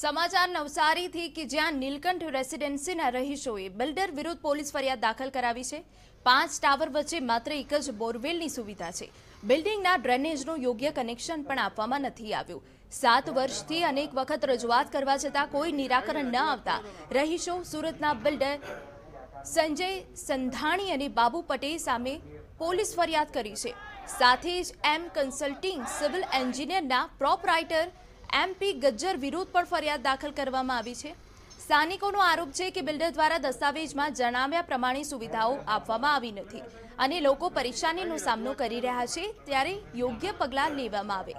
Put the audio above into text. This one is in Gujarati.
સમાચાર નવસારીથી કે જ્યાં નીલકંઠ રેસિડેન્સીના રહીશોએ બિલ્ડર વિરુદ્ધ પોલીસ ફરિયાદ દાખલ કરાવી છે પાંચ ટાવર વચ્ચે માત્ર એક જ બોરવેલની સુવિધા છે બિલ્ડિંગના ડ્રેનેજનું યોગ્ય કનેક્શન પણ આપવામાં નથી આવ્યું સાત વર્ષથી અનેક વખત રજૂઆત કરવા છતાં કોઈ નિરાકરણ ન આવતા રહીશો સુરતના બિલ્ડર સંજય સંધાણી અને બાબુ પટેલ સામે પોલીસ ફરિયાદ કરી છે સાથે જ એમ કન્સલ્ટિંગ સિવિલ એન્જિનિયરના પ્રોપરાઇટર એમપી ગજ્જર વિરુદ્ધ પણ ફરિયાદ દાખલ કરવામાં આવી છે સ્થાનિકોનો આરોપ છે કે બિલ્ડર દ્વારા દસ્તાવેજમાં જણાવ્યા પ્રમાણે સુવિધાઓ આપવામાં આવી નથી અને લોકો પરેશાનીનો સામનો કરી રહ્યા છે ત્યારે યોગ્ય પગલાં લેવામાં આવે